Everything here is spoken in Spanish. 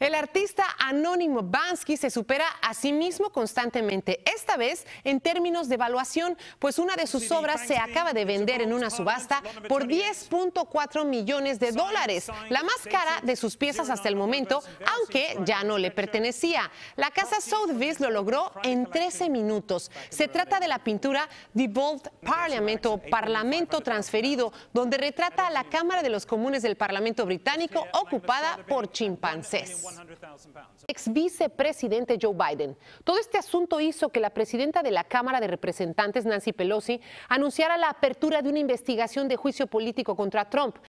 El artista anónimo Bansky se supera a sí mismo constantemente, esta vez en términos de evaluación, pues una de sus obras se acaba de vender en una subasta por 10.4 millones de dólares, la más cara de sus piezas hasta el momento, aunque ya no le pertenecía. La casa Sotheby's lo logró en 13 minutos. Se trata de la pintura The Vault Parliament o Parlamento Transferido, donde retrata a la Cámara de los Comunes del Parlamento Británico ocupada por chimpancés. Ex vicepresidente Joe Biden. Todo este asunto hizo que la presidenta de la Cámara de Representantes, Nancy Pelosi, anunciara la apertura de una investigación de juicio político contra Trump,